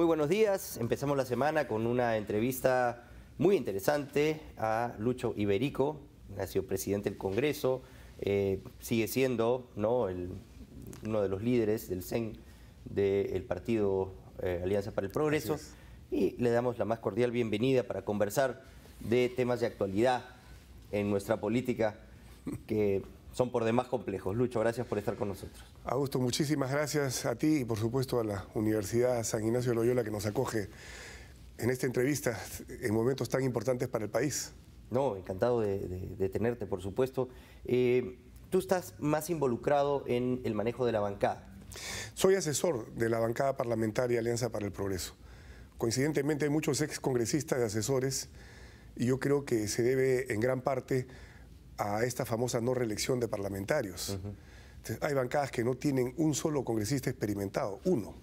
Muy buenos días, empezamos la semana con una entrevista muy interesante a Lucho Iberico, ha sido presidente del Congreso, eh, sigue siendo ¿no? uno de los líderes del CEN del partido eh, Alianza para el Progreso y le damos la más cordial bienvenida para conversar de temas de actualidad en nuestra política que son por demás complejos. Lucho, gracias por estar con nosotros. Augusto, muchísimas gracias a ti y por supuesto a la Universidad San Ignacio de Loyola que nos acoge en esta entrevista en momentos tan importantes para el país. No, encantado de, tenerte, por supuesto. Eh, tú estás más involucrado en el manejo de la bancada. Soy asesor de la bancada parlamentaria Alianza para el Progreso. Coincidentemente hay muchos congresistas de asesores y yo creo que se debe en gran parte a esta famosa no reelección de parlamentarios. hay bancadas que no tienen un solo congresista experimentado, uno.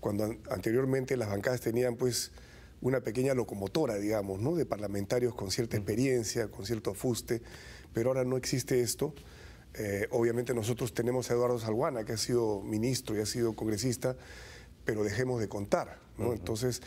Cuando anteriormente las bancadas tenían pues una pequeña locomotora, digamos, ¿no? de parlamentarios con cierta experiencia, con cierto afuste, pero ahora no existe esto. Eh, obviamente nosotros tenemos a Eduardo Salguana, que ha sido ministro y ha sido congresista, pero dejemos de contar. ¿no? Entonces,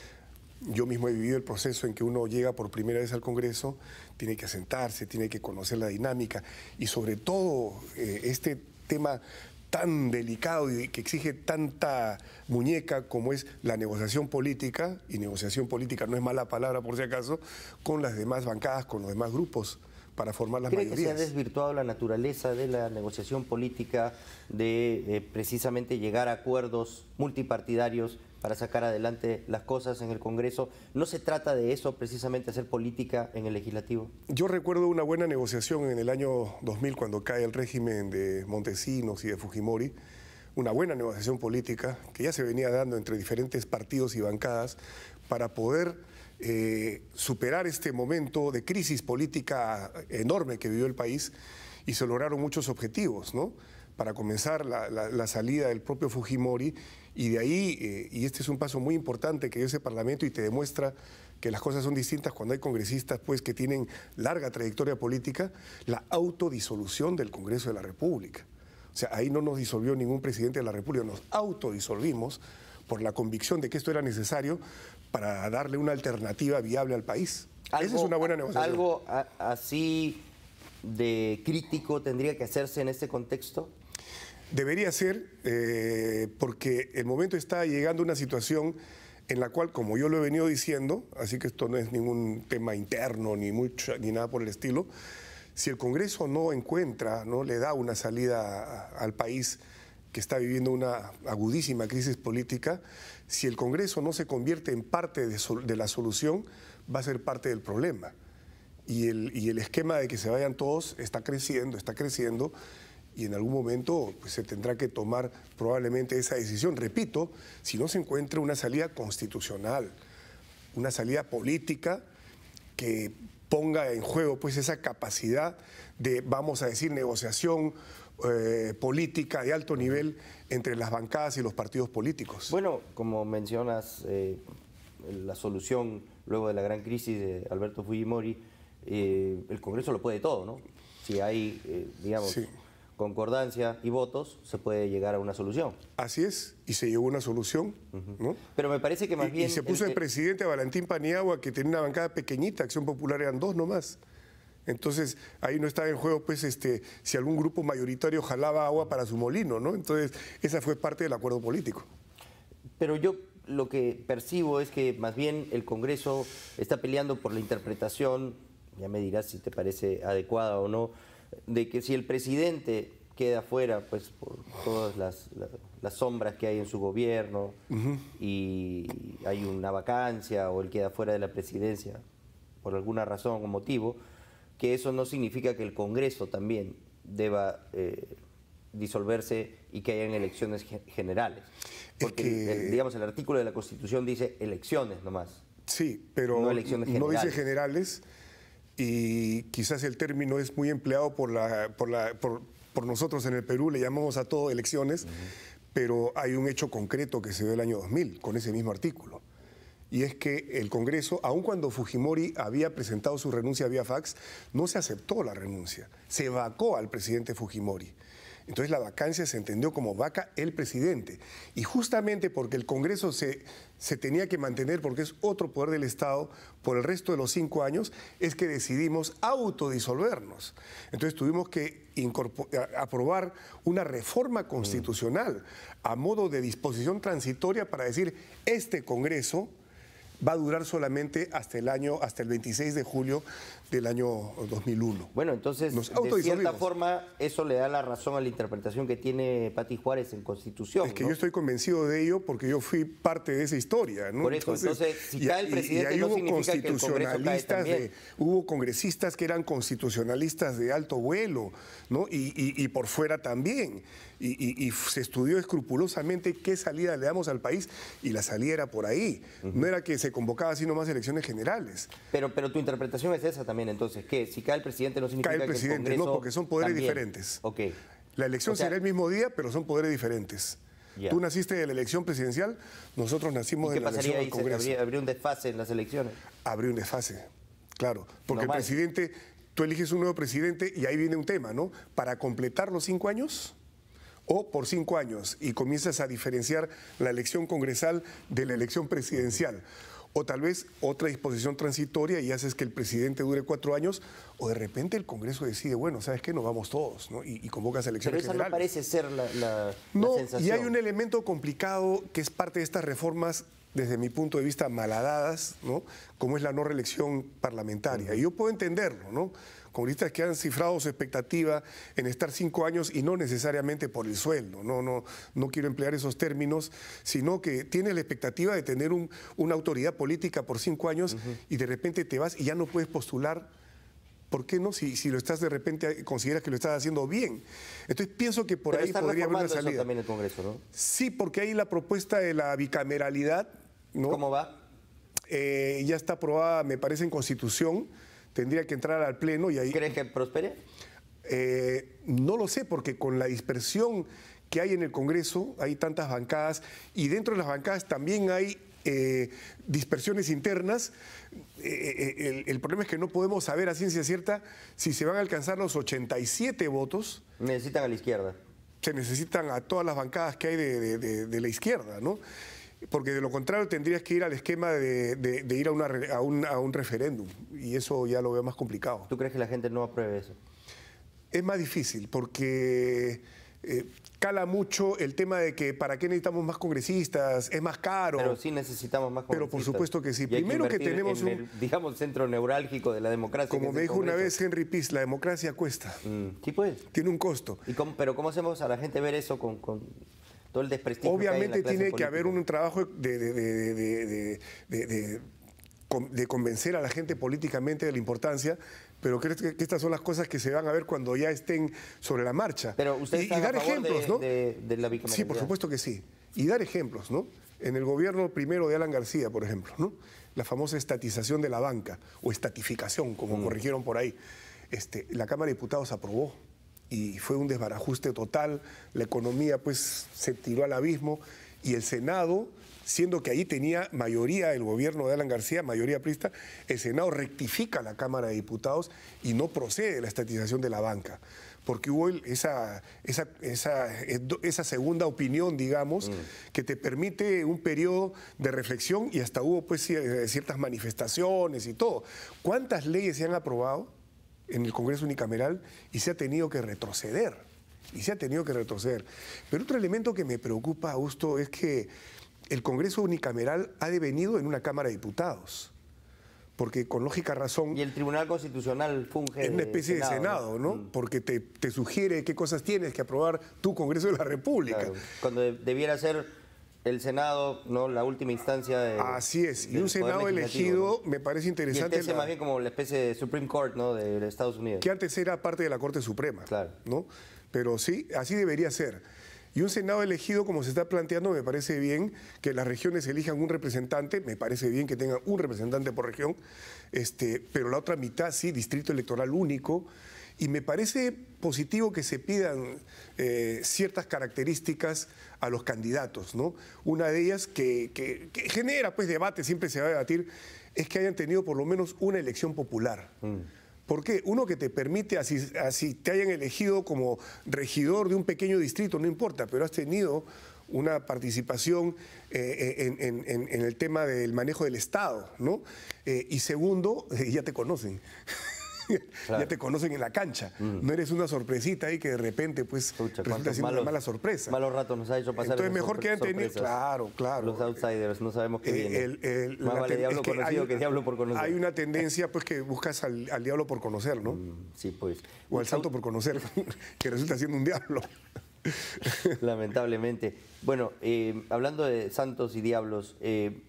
yo mismo he vivido el proceso en que uno llega por primera vez al Congreso, tiene que asentarse, tiene que conocer la dinámica y sobre todo eh, este tema tan delicado y que exige tanta muñeca como es la negociación política, y negociación política no es mala palabra por si acaso, con las demás bancadas, con los demás grupos para formar las mayorías. que se ha desvirtuado la naturaleza de la negociación política de eh, precisamente llegar a acuerdos multipartidarios para sacar adelante las cosas en el Congreso. ¿No se trata de eso precisamente, hacer política en el legislativo? Yo recuerdo una buena negociación en el año 2000 cuando cae el régimen de Montesinos y de Fujimori, una buena negociación política que ya se venía dando entre diferentes partidos y bancadas para poder eh, superar este momento de crisis política enorme que vivió el país y se lograron muchos objetivos, ¿no? para comenzar la, salida del propio Fujimori y de ahí, eh, y este es un paso muy importante que dio ese Parlamento y te demuestra que las cosas son distintas cuando hay congresistas pues que tienen larga trayectoria política, la autodisolución del Congreso de la República. O sea, ahí no nos disolvió ningún presidente de la República, nos autodisolvimos por la convicción de que esto era necesario para darle una alternativa viable al país. Esa es una buena negociación. ¿Algo así de crítico tendría que hacerse en este contexto? Debería ser, eh, porque el momento está llegando a una situación en la cual, como yo lo he venido diciendo, así que esto no es ningún tema interno ni, mucho, ni nada por el estilo, si el Congreso no encuentra, no le da una salida al país que está viviendo una agudísima crisis política, si el Congreso no se convierte en parte de, la solución, va a ser parte del problema. Y el, y el esquema de que se vayan todos está creciendo, está creciendo y en algún momento pues, se tendrá que tomar probablemente esa decisión. Repito, si no se encuentra una salida constitucional, una salida política que ponga en juego pues, esa capacidad de, vamos a decir, negociación eh, política de alto nivel entre las bancadas y los partidos políticos. Bueno, como mencionas, eh, la solución luego de la gran crisis de Alberto Fujimori, eh, el Congreso lo puede todo, ¿no? Si hay, digamos, sí concordancia y votos se puede llegar a una solución. Así es, y se llegó a una solución. ¿no? Pero me parece que más bien... Y se puso el, presidente a Valentín Paniagua, que tenía una bancada pequeñita, Acción Popular eran dos nomás. Entonces, ahí no estaba en juego, pues, este, si algún grupo mayoritario jalaba agua para su molino, ¿no? Entonces, esa fue parte del acuerdo político. Pero yo lo que percibo es que más bien el Congreso está peleando por la interpretación, ya me dirás si te parece adecuada o no, de que si el presidente queda fuera, pues por todas las, sombras que hay en su gobierno y hay una vacancia o él queda fuera de la presidencia por alguna razón o motivo, que eso no significa que el Congreso también deba eh, disolverse y que hayan elecciones generales. Porque, digamos, el artículo de la Constitución dice elecciones nomás. Sí, pero no dice generales y quizás el término es muy empleado por, nosotros en el Perú, le llamamos a todo elecciones, pero hay un hecho concreto que se dio el año 2000 con ese mismo artículo. Y es que el Congreso, aun cuando Fujimori había presentado su renuncia vía fax, no se aceptó la renuncia, se vacó al presidente Fujimori. Entonces la vacancia se entendió como vaca el presidente. Y justamente porque el Congreso se, tenía que mantener, porque es otro poder del Estado, por el resto de los cinco años, es que decidimos autodisolvernos. Entonces tuvimos que aprobar una reforma constitucional a modo de disposición transitoria para decir, este Congreso va a durar solamente hasta el año, hasta el 26 de julio del año 2001. Bueno, entonces, de cierta forma, eso le da la razón a la interpretación que tiene Pati Juárez en Constitución. Es que yo estoy convencido de ello porque yo fui parte de esa historia. Por eso, entonces, si cae el presidente, hubo constitucionalistas, que de, hubo congresistas que eran constitucionalistas de alto vuelo, ¿no? y por fuera también y, se estudió escrupulosamente qué salida le damos al país y la salida era por ahí. No era que se convocaba sino más elecciones generales. Pero, pero tu interpretación es esa también, entonces, que si cae el presidente no significa cae el presidente, el no, porque son poderes diferentes. Ok. La elección será el mismo día, pero son poderes diferentes. Tú naciste de la elección presidencial, nosotros nacimos de la elección del Congreso. ¿Habría, ¿Habría un desfase en las elecciones? Habría un desfase, claro. Porque el presidente, tú eliges un nuevo presidente y ahí viene un tema, ¿no? Para completar los cinco años, o por cinco años y comienzas a diferenciar la elección congresal de la elección presidencial. O tal vez otra disposición transitoria y haces que el presidente dure cuatro años, o de repente el Congreso decide, bueno, ¿sabes qué? Nos vamos todos, ¿no? Y, y convocas elecciones Pero esa no parece ser la, no, y hay un elemento complicado que es parte de estas reformas desde mi punto de vista, malhadadas, ¿no? como es la no reelección parlamentaria. Y yo puedo entenderlo, ¿no? Comunistas que han cifrado su expectativa en estar cinco años y no necesariamente por el sueldo, no, no, no quiero emplear esos términos, sino que tiene la expectativa de tener un, una autoridad política por cinco años y de repente te vas y ya no puedes postular ¿Por qué no? Si, si, lo estás de repente, consideras que lo estás haciendo bien. Entonces pienso que por ahí podría haber una salida. Eso también el Congreso, ¿no? Sí, porque ahí la propuesta de la bicameralidad ¿Cómo va? Eh, ya está aprobada, me parece, en Constitución. Tendría que entrar al Pleno y ahí... ¿Crees que prospere? Eh, no lo sé, porque con la dispersión que hay en el Congreso, hay tantas bancadas, y dentro de las bancadas también hay eh, dispersiones internas. el, problema es que no podemos saber a ciencia cierta si se van a alcanzar los 87 votos. Necesitan a la izquierda. Se necesitan a todas las bancadas que hay de la izquierda, ¿no? porque de lo contrario tendrías que ir al esquema de, ir a, un, referéndum y eso ya lo veo más complicado. ¿Tú crees que la gente no apruebe eso? Es más difícil porque eh, cala mucho el tema de que para qué necesitamos más congresistas, es más caro. Pero sí necesitamos más congresistas. Pero por supuesto que sí. Primero que, tenemos un... El, digamos, centro neurálgico de la democracia. Como me dijo una vez Henry Pease, la democracia cuesta. Mm, sí, pues. Tiene un costo. ¿Y cómo, pero ¿cómo hacemos a la gente ver eso con el Obviamente tiene que haber un trabajo de, convencer a la gente políticamente de la importancia, pero creo que, estas son las cosas que se van a ver cuando ya estén sobre la marcha. Pero usted y, dar ejemplos, ¿no? De, la sí, por supuesto que sí. Y dar ejemplos, ¿no? En el gobierno primero de Alan García, por ejemplo, ¿no? La famosa estatización de la banca, o estatificación, como mm. corrigieron por ahí. Este, la Cámara de Diputados aprobó y fue un desbarajuste total, la economía pues se tiró al abismo y el Senado, siendo que ahí tenía mayoría el gobierno de Alan García, mayoría prista, el Senado rectifica la Cámara de Diputados y no procede la estatización de la banca, porque hubo esa, eh, esa, segunda opinión, digamos, mm. que te permite un periodo de reflexión y hasta hubo pues eh, ciertas manifestaciones y todo. ¿Cuántas leyes se han aprobado? en el Congreso unicameral y se ha tenido que retroceder. Y se ha tenido que retroceder. Pero otro elemento que me preocupa, Augusto, es que el Congreso unicameral ha devenido en una Cámara de Diputados. Porque con lógica razón... Y el Tribunal Constitucional funge... Es una especie de Senado, ¿no? Mm. Porque te, sugiere qué cosas tienes que aprobar tu Congreso de la República. cuando debiera ser el Senado, ¿no? La última instancia de. Así es, y un Senado elegido me parece este interesante. Que más bien como la especie de Supreme Court, ¿no? De, Estados Unidos. Que antes era parte de la Corte Suprema. Claro. ¿No? Pero sí, así debería ser. Y un Senado elegido, como se está planteando, me parece bien que las regiones elijan un representante, me parece bien que tengan un representante por región, este, pero la otra mitad sí, distrito electoral único. Y me parece positivo que se pidan eh, ciertas características a los candidatos, ¿no? Una de ellas que, genera pues debate, siempre se va a debatir, es que hayan tenido por lo menos una elección popular. Mm. ¿Por qué? Uno que te permite, así, así te hayan elegido como regidor de un pequeño distrito, no importa, pero has tenido una participación eh, eh, en, el tema del manejo del Estado, ¿no? y segundo, ya te conocen. ya te conocen en la cancha. Mm. No eres una sorpresita ahí que de repente pues resulta siendo una mala sorpresa. Malos ratos nos ha hecho pasar. Entonces mejor que han tenido, claro, claro. Los outsiders, no sabemos qué eh, viene. Más vale diablo conocido hay, diablo por conocer. Hay una tendencia pues que buscas al, diablo por conocer, ¿no? Mm, sí, pues. O al santo por conocer, que resulta siendo un diablo. Lamentablemente. Bueno, eh, hablando de santos y diablos, eh,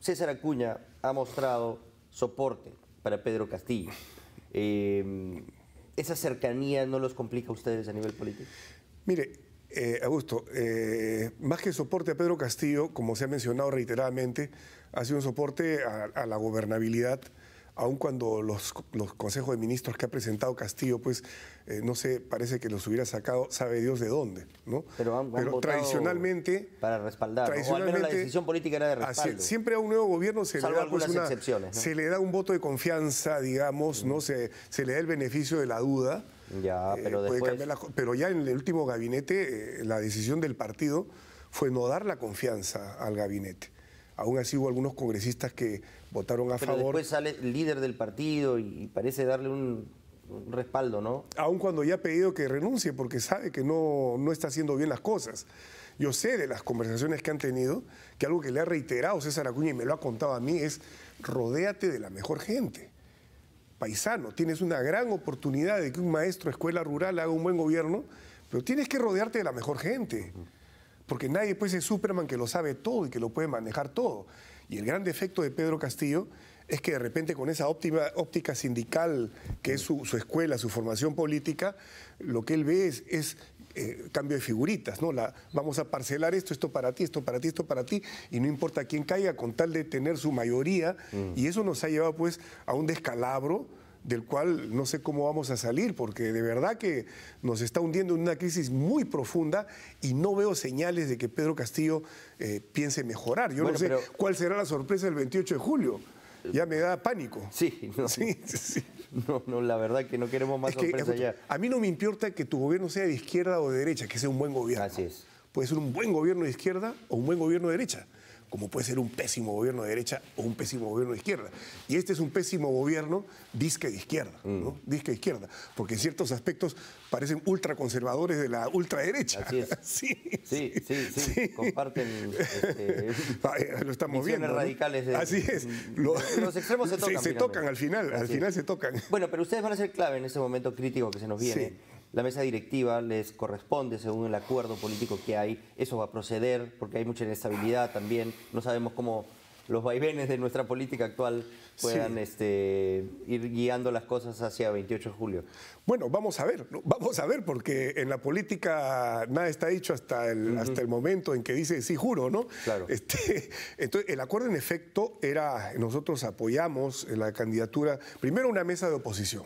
César Acuña ha mostrado soporte para Pedro Castillo. Em, ¿Esa cercanía no los complica a ustedes a nivel político? Mire, eh, Augusto, eh, más que soporte a Pedro Castillo, como se ha mencionado reiteradamente, ha sido un soporte a la gobernabilidad aun cuando los, consejos de ministros que ha presentado Castillo, pues, eh, no sé, parece que los hubiera sacado, sabe Dios de dónde, ¿no? Pero, tradicionalmente... Para respaldar, o al menos la decisión política era de respaldo. siempre a un nuevo gobierno se le, da, pues, se le da un voto de confianza, digamos, ¿no? Se, se le da el beneficio de la duda. Ya, eh, pero, después... pero ya en el último gabinete eh, la decisión del partido fue no dar la confianza al gabinete. Aún así hubo algunos congresistas que votaron a Pero favor. Después sale el líder del partido y parece darle un, respaldo, ¿no? Aún cuando ya ha pedido que renuncie porque sabe que no, no está haciendo bien las cosas. Yo sé de las conversaciones que han tenido que algo que le ha reiterado César Acuña y me lo ha contado a mí es rodéate de la mejor gente. Paisano, tienes una gran oportunidad de que un maestro de escuela rural haga un buen gobierno, pero tienes que rodearte de la mejor gente porque nadie pues es Superman que lo sabe todo y que lo puede manejar todo. Y el gran defecto de Pedro Castillo es que de repente con esa óptima, óptica sindical que es su, escuela, su formación política, lo que él ve es, eh, cambio de figuritas, ¿no? La, vamos a parcelar esto, esto para ti, esto para ti, esto para ti, y no importa quién caiga, con tal de tener su mayoría, mm. y eso nos ha llevado pues a un descalabro del cual no sé cómo vamos a salir, porque de verdad que nos está hundiendo en una crisis muy profunda y no veo señales de que Pedro Castillo eh, piense mejorar. Yo no sé cuál será la sorpresa del 28 de julio. Eh, ya me da pánico. Sí, no. Sí, sí. No, no, la verdad que no queremos más ya. A mí no me importa que tu gobierno sea de izquierda o de derecha, que sea un buen gobierno. Así es. Puede ser un buen gobierno de izquierda o un buen gobierno de derecha como puede ser un pésimo gobierno de derecha o un pésimo gobierno de izquierda. Y este es un pésimo gobierno disque de izquierda, ¿no? Mm. Disque de izquierda, porque en ciertos aspectos parecen ultraconservadores de la ultraderecha. Así es. sí, sí, sí, sí, comparten... Este, lo estamos viendo. radicales. De, Así es. los extremos se tocan. Se, se tocan al final, al final se tocan. Bueno, pero ustedes van a ser clave en ese momento crítico que se nos viene la mesa directiva les corresponde, según el acuerdo político que hay, eso va a proceder, porque hay mucha inestabilidad también, no sabemos cómo los vaivenes de nuestra política actual puedan este, ir guiando las cosas hacia 28 de julio. Bueno, vamos a ver, vamos a ver, porque en la política nada está dicho hasta el, hasta el momento en que dice sí juro, ¿no? Claro. Este, entonces, el acuerdo en efecto era, nosotros apoyamos la candidatura, primero una mesa de oposición,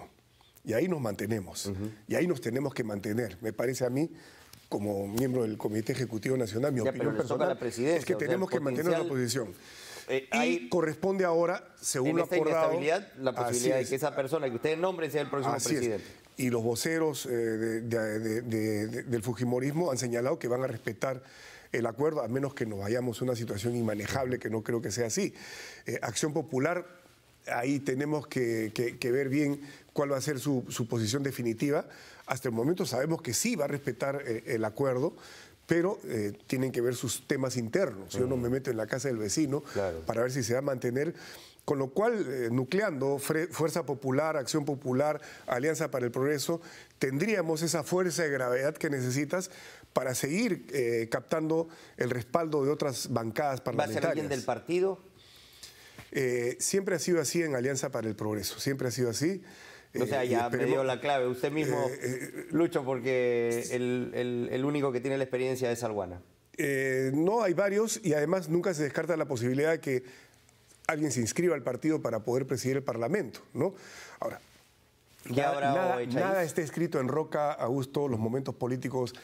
y ahí nos mantenemos. Y ahí nos tenemos que mantener. Me parece a mí como miembro del Comité Ejecutivo Nacional, mi opinión personal es que tenemos que mantener la posición. Eh, y corresponde ahora, según lo acordado... la posibilidad de que esa persona que ustedes nombren sea el próximo presidente. Y los voceros eh, del Fujimorismo han señalado que van a respetar el acuerdo, a menos que nos vayamos a una situación inmanejable, que no creo que sea así. Eh, Acción Popular ahí tenemos que, ver bien cuál va a ser su, posición definitiva. Hasta el momento sabemos que sí va a respetar eh, el acuerdo, pero eh, tienen que ver sus temas internos. Yo no me mm. meto en la casa del vecino para ver si se va a mantener. Con lo cual, eh, nucleando Fuerza Popular, Acción Popular, Alianza para el Progreso, tendríamos esa fuerza de gravedad que necesitas para seguir captando el respaldo de otras bancadas parlamentarias. ¿Va a ser alguien del partido? siempre ha sido así en Alianza para el Progreso, siempre ha sido así. O sea, eh, ya me dio la clave. Usted mismo, eh, eh, Lucho, porque el, el, único que tiene la experiencia es Alguana. no, hay varios y además nunca se descarta la posibilidad de que alguien se inscriba al partido para poder presidir el Parlamento, ¿no? Ahora, nada, nada, está escrito en roca, Augusto, los momentos políticos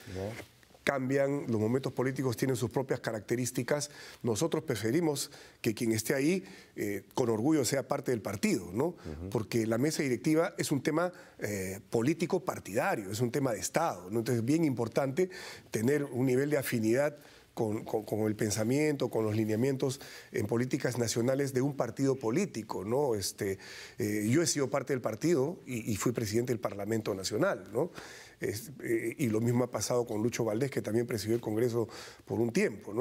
cambian, los momentos políticos tienen sus propias características. Nosotros preferimos que quien esté ahí eh, con orgullo sea parte del partido, ¿no? Porque la mesa directiva es un tema eh, político partidario, es un tema de Estado, ¿no? Entonces es bien importante tener un nivel de afinidad. Con, el pensamiento, con los lineamientos en políticas nacionales de un partido político, ¿no? Este, eh, yo he sido parte del partido y, y fui presidente del Parlamento Nacional, ¿no? Eh, y lo mismo ha pasado con Lucho Valdés, que también presidió el Congreso por un tiempo.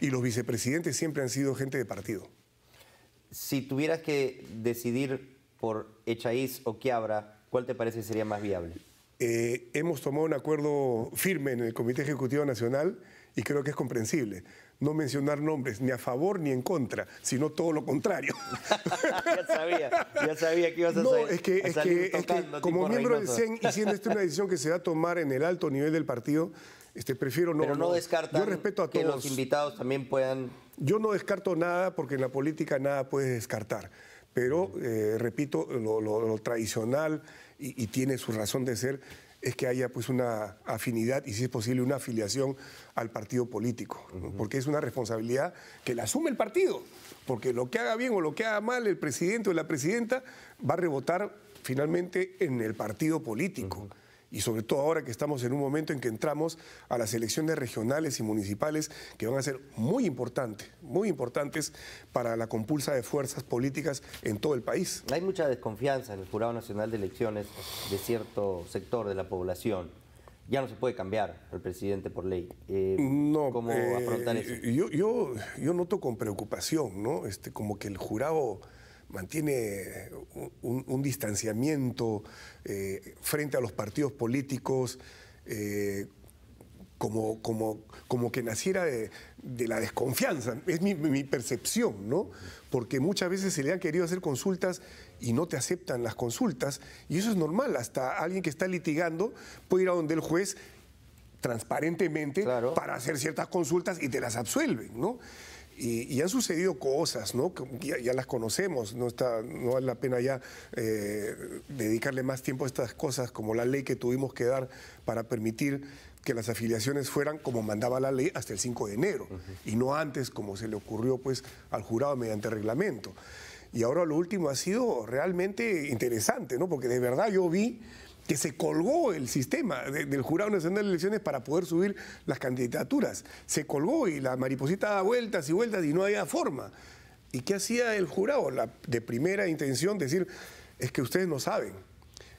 y los vicepresidentes siempre han sido gente de partido. Si tuvieras que decidir por Echaíz o Quiabra, ¿cuál te parece sería más viable? Eh, hemos tomado un acuerdo firme en el Comité Ejecutivo Nacional y creo que es comprensible no mencionar nombres, ni a favor ni en contra, sino todo lo contrario. ya sabía, ya sabía que ibas a, es como miembro del CEN y siendo esta una decisión que se va a tomar en el alto nivel del partido, este, prefiero no. Pero no, yo respeto a que los invitados también puedan. Yo no descarto nada porque en la política nada puedes descartar. Pero, eh, repito, lo, tradicional y tiene su razón de ser es que haya pues una afinidad y si es posible una afiliación al partido político, porque es una responsabilidad que la asume el partido, porque lo que haga bien o lo que haga mal el presidente o la presidenta va a rebotar finalmente en el partido político y sobre todo ahora que estamos en un momento en que entramos a las elecciones regionales y municipales que van a ser muy importantes, muy importantes para la compulsa de fuerzas políticas en todo el país. Hay mucha desconfianza en el Jurado Nacional de Elecciones de cierto sector de la población ya no se puede cambiar al presidente por ley. Eh, no, ¿Cómo eh, eso? Yo, yo, noto con preocupación, ¿no? Este, como que el jurado mantiene un, distanciamiento eh, frente a los partidos políticos, eh, como, como, como, que naciera de, la desconfianza. Es mi, percepción, ¿no? Porque muchas veces se le han querido hacer consultas y no te aceptan las consultas, y eso es normal. Hasta alguien que está litigando puede ir a donde el juez transparentemente para hacer ciertas consultas y te las absuelven, ¿no? Y, han sucedido cosas, ¿no? ya, las conocemos, no, está, no vale la pena ya eh, dedicarle más tiempo a estas cosas, como la ley que tuvimos que dar para permitir que las afiliaciones fueran como mandaba la ley hasta el 5 de enero y no antes como se le ocurrió pues al jurado mediante reglamento. Y ahora lo último ha sido realmente interesante, ¿no? Porque de verdad yo vi que se colgó el sistema del Jurado Nacional de Elecciones para poder subir las candidaturas. Se colgó y la mariposita da vueltas y vueltas y no había forma. ¿Y qué hacía el jurado? de primera intención decir, es que ustedes no saben,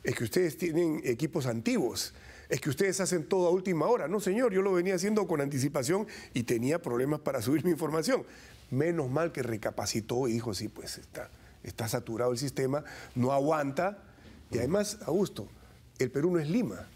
es que ustedes tienen equipos antiguos, es que ustedes hacen todo a última hora. No, señor, yo lo venía haciendo con anticipación y tenía problemas para subir mi información. Menos mal que recapacitó y dijo, sí, pues está, está saturado el sistema, no aguanta. Y además, a gusto el Perú no es Lima.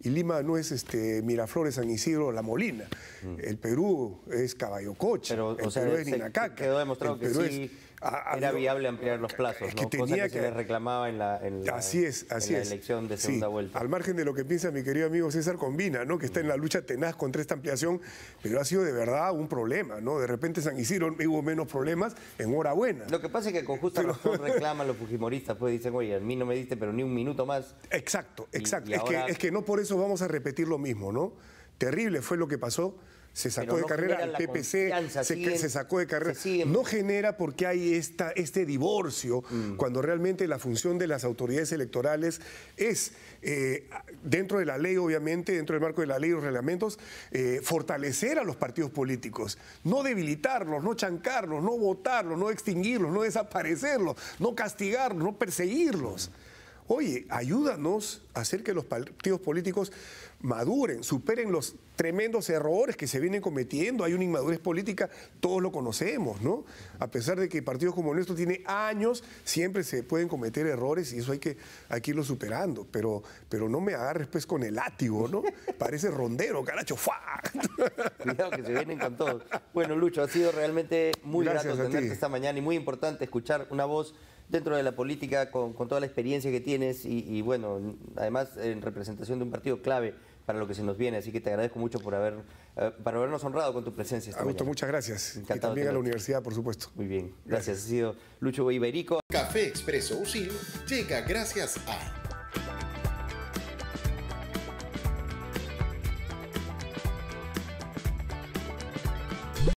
Y Lima no es este, Miraflores, San Isidro, La Molina. Mm. El Perú es Caballocoche, el Perú es Ninacaca. Quedó demostrado que sí... Ah, ah, Era viable ampliar los plazos, es que tenía que, se les reclamaba en la, así es, elección de segunda vuelta. Al margen de lo que piensa mi querido amigo César Combina, ¿no? que está en la lucha tenaz contra esta ampliación, pero ha sido de verdad un problema. ¿no? De repente San Isidro hubo menos problemas, enhorabuena. Lo que pasa es que con justa reclaman los fujimoristas, pues dicen, oye, a mí no me diste pero ni un minuto más. Exacto, exacto. es, que, es que no por eso vamos a repetir lo mismo, ¿no? Terrible fue lo que pasó se sacó de carrera el PPC, se, sacó de carrera. No genera porque hay este divorcio, mm. cuando realmente la función de las autoridades electorales es, eh, dentro de la ley, obviamente, dentro del marco de la ley y los reglamentos, eh, fortalecer a los partidos políticos, no debilitarlos, no chancarlos, no votarlos, no extinguirlos, no desaparecerlos, no castigarlos, no perseguirlos oye, ayúdanos a hacer que los partidos políticos maduren, superen los tremendos errores que se vienen cometiendo. Hay una inmadurez política, todos lo conocemos, ¿no? A pesar de que partidos como el nuestro tiene años, siempre se pueden cometer errores y eso hay que, irlo superando. Pero, pero no me agarres pues con el látigo, ¿no? Parece rondero, caracho, ¡fua! Cuidado que se vienen con todos. Bueno, Lucho, ha sido realmente muy grato tenerte esta mañana y muy importante escuchar una voz dentro de la política con, toda la experiencia que tienes y, bueno, además en representación de un partido clave para lo que se nos viene. Así que te agradezco mucho por haber, eh, habernos honrado con tu presencia. Esta Augusto, muchas gracias. Encantado y también a la universidad, por supuesto. Muy bien, gracias. Ha sido Lucho Iberico. Café Expreso Usil llega gracias a...